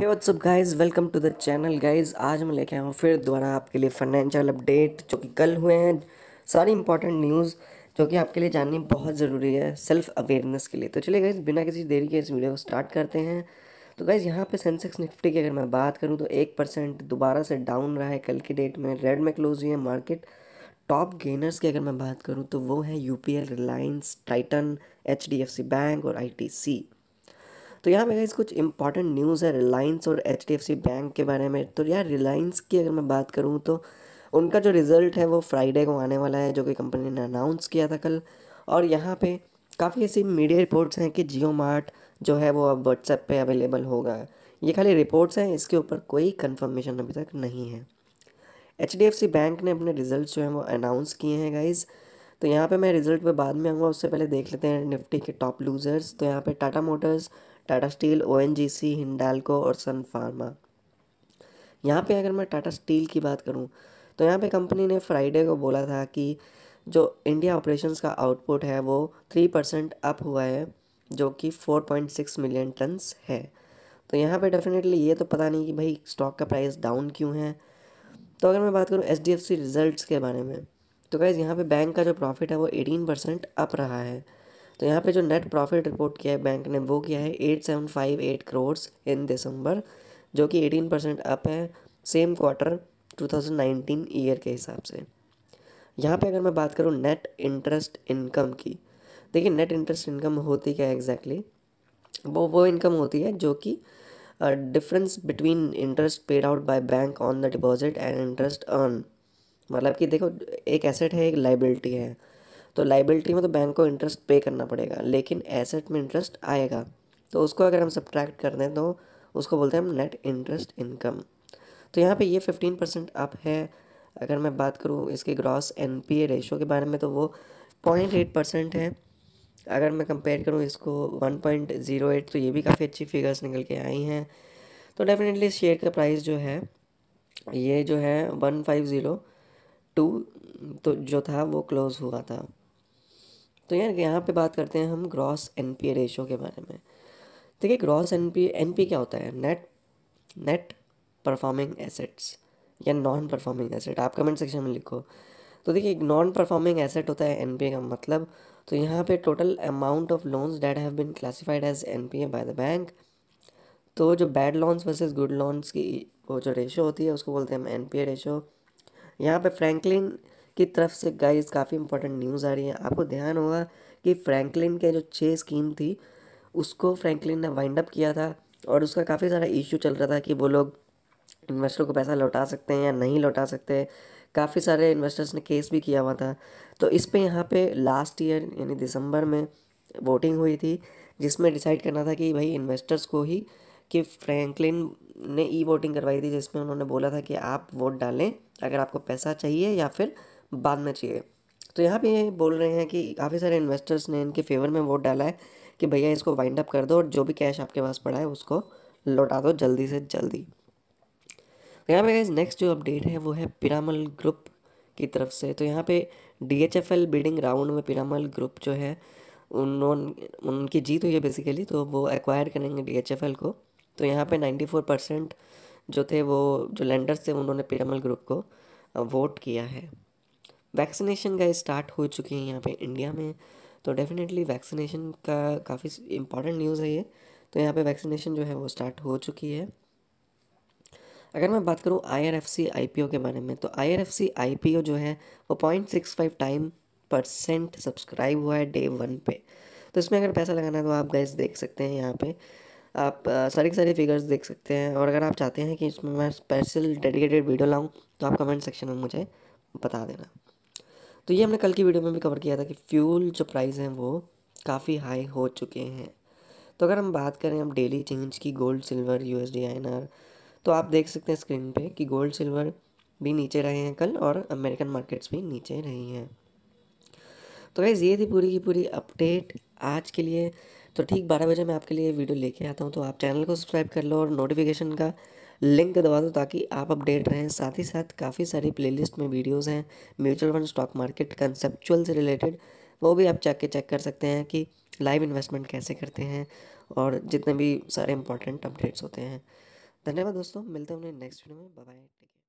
hey WhatsApp guys welcome to the channel guys आज मैं लेके आया हूँ फिर दोबारा आपके लिए फाइनेंशियल अपडेट जो कि कल हुए हैं सारी इंपॉर्टेंट न्यूज़ जो कि आपके लिए जाननी बहुत ज़रूरी है सेल्फ अवेयरनेस के लिए तो चलिए गाइस बिना किसी देरी के इस वीडियो को स्टार्ट करते हैं तो गाइज़ यहाँ पर सेंसेक्स निफ्टी की अगर मैं बात करूँ तो एक परसेंट दोबारा से डाउन रहा है कल की डेट में रेड में क्लोज हुई है मार्केट टॉप गेनर्स की अगर मैं बात करूँ तो वो है यू रिलायंस टाइटन एच बैंक और आई तो यहाँ पे गाइज़ कुछ इंपॉर्टेंट न्यूज़ है रिलायंस और एच बैंक के बारे में तो यार रिलायंस की अगर मैं बात करूँ तो उनका जो रिज़ल्ट है वो फ्राइडे को आने वाला है जो कि कंपनी ने अनाउंस किया था कल और यहाँ पे काफ़ी ऐसी मीडिया रिपोर्ट्स हैं कि जियो मार्ट जो है वो अब व्हाट्सएप पे अवेलेबल होगा ये खाली रिपोर्ट्स हैं इसके ऊपर कोई कंफर्मेशन अभी तक नहीं है एच बैंक ने अपने रिज़ल्ट जो हैं वो अनाउंस किए हैं गाइज़ तो यहाँ पे मैं रिज़ल्ट पे बाद में आऊँगा उससे पहले देख लेते हैं निफ्टी के टॉप लूज़र्स तो यहाँ पे टाटा मोटर्स टाटा स्टील ओ हिंडालको और सन फार्मा यहाँ पे अगर मैं टाटा स्टील की बात करूँ तो यहाँ पे कंपनी ने फ्राइडे को बोला था कि जो इंडिया ऑपरेशंस का आउटपुट है वो थ्री परसेंट अप हुआ है जो कि four point six million tonnes है तो यहाँ पे डेफिनेटली ये तो पता नहीं कि भाई स्टॉक का प्राइस डाउन क्यों है तो अगर मैं बात करूँ एच डी रिज़ल्ट के बारे में तो गाइज़ यहाँ पे बैंक का जो प्रॉफिट है वो एटीन परसेंट अप रहा है तो यहाँ पे जो नेट प्रॉफिट रिपोर्ट किया है बैंक ने वो किया है eight seven five eight crores in December जो कि एटीन परसेंट अप है सेम क्वार्टर नाइनटीन ईयर के हिसाब से यहाँ पे अगर मैं बात करूँ नेट इंटरेस्ट इनकम की देखिए नेट इंटरेस्ट इनकम होती क्या है एग्जैक्टली वो वो इनकम होती है जो कि difference between interest paid out by bank on the deposit and interest earn मतलब कि देखो एक एसेट है एक लाइबिलिटी है तो लाइबिलिटी में तो बैंक को इंटरेस्ट पे करना पड़ेगा लेकिन एसेट में इंटरेस्ट आएगा तो उसको अगर हम सब्ट्रैक्ट कर दें तो उसको बोलते हैं हम नेट इंटरेस्ट इनकम तो यहाँ पे ये फिफ्टीन परसेंट अप है अगर मैं बात करूँ इसके gross N P A ratio के बारे में तो वो पॉइंट एट परसेंट है अगर मैं कंपेयर करूँ इसको वन पॉइंट ज़ीरो एट तो ये भी काफ़ी अच्छी फिगर्स निकल के आई हैं तो डेफिनेटली इस शेयर का प्राइस जो है ये जो है वन फाइव ज़ीरो टू तो जो था वो क्लोज़ हुआ था तो यार यहाँ पे बात करते हैं हम ग्रॉस एन पी रेशो के बारे में देखिए gross N P N P क्या होता है नेट नेट परफॉर्मिंग एसेट्स या नॉन परफॉर्मिंग एसेट आप कमेंट सेक्शन में लिखो तो देखिए नॉन परफॉर्मिंग एसेट होता है एन पी का मतलब तो यहाँ पे total amount of loans that have been classified as N P A by the bank तो जो bad loans versus good loans की वो जो रेशो होती है उसको बोलते हैं हम एन पी ए रेशो यहाँ पे फ्रैंकलिन की तरफ से गाइस काफ़ी इंपॉर्टेंट न्यूज़ आ रही है आपको ध्यान होगा कि फ्रैंकलिन के जो छः स्कीम थी उसको फ्रैंकलिन ने वाइंड अप किया था और उसका काफ़ी सारा इश्यू चल रहा था कि वो लोग इन्वेस्टर को पैसा लौटा सकते हैं या नहीं लौटा सकते काफ़ी सारे इन्वेस्टर्स ने केस भी किया हुआ था तो इस पर यहाँ पे लास्ट ईयर यानी दिसंबर में वोटिंग हुई थी जिसमें डिसाइड करना था कि भाई इन्वेस्टर्स को ही कि फ्रैंकलिन ने ई वोटिंग करवाई थी जिसमें उन्होंने बोला था कि आप वोट डालें अगर आपको पैसा चाहिए या फिर बाद में चाहिए तो यहाँ पे बोल रहे हैं कि काफ़ी सारे इन्वेस्टर्स ने इनके फेवर में वोट डाला है कि भैया इसको वाइंड अप कर दो और जो भी कैश आपके पास पड़ा है उसको लौटा दो जल्दी से जल्दी तो यहाँ पे नेक्स्ट जो अपडेट है वो है पिरामल ग्रुप की तरफ से तो यहाँ पे D H F L bidding round में पिरामल ग्रुप जो है उन्होंने उनकी जीत हुई है बेसिकली तो वो एक्वायर करेंगे डी एच एफ एल को तो यहाँ पे फोर परसेंट जो थे वो जो लेंडर्स थे उन्होंने पिरामल ग्रुप को वोट किया है वैक्सीनेशन का स्टार्ट हो चुकी है यहाँ पे इंडिया में तो डेफिनेटली वैक्सीनेशन का काफ़ी इम्पॉर्टेंट न्यूज़ है ये तो यहाँ पे वैक्सीनेशन जो है वो स्टार्ट हो चुकी है अगर मैं बात करूँ I R F C I P O के बारे में तो I R F C I P O जो है वो point six five time percent subscribe हुआ है डे वन पे तो इसमें अगर पैसा लगाना है तो आप गैस देख सकते हैं यहाँ पे आप सारी सारी फिगर्स देख सकते हैं और अगर आप चाहते हैं कि इसमें मैं स्पेशल डेडिकेटेड वीडियो लाऊं तो आप कमेंट सेक्शन में मुझे बता देना तो ये हमने कल की वीडियो में भी कवर किया था कि फ्यूल जो प्राइस हैं वो काफ़ी हाई हो चुके हैं तो अगर हम बात करें हम डेली चेंज की गोल्ड सिल्वर यू एस तो आप देख सकते हैं स्क्रीन पे कि गोल्ड सिल्वर भी नीचे रहे हैं कल और अमेरिकन मार्केट्स भी नीचे रही हैं तो गैज़ ये थी पूरी की पूरी अपडेट आज के लिए तो ठीक बारह बजे मैं आपके लिए वीडियो लेके आता हूँ तो आप चैनल को सब्सक्राइब कर लो और नोटिफिकेशन का लिंक दबा दो ताकि आप अपडेट रहें साथ ही साथ काफ़ी सारी प्लेलिस्ट में वीडियोस हैं mutual fund stock market conceptual से रिलेटेड वो भी आप चेक के चेक कर सकते हैं कि लाइव इन्वेस्टमेंट कैसे करते हैं और जितने भी सारे इंपॉर्टेंट अपडेट्स होते हैं धन्यवाद दोस्तों मिलते हैं उन्हें नेक्स्ट वीडियो में बाय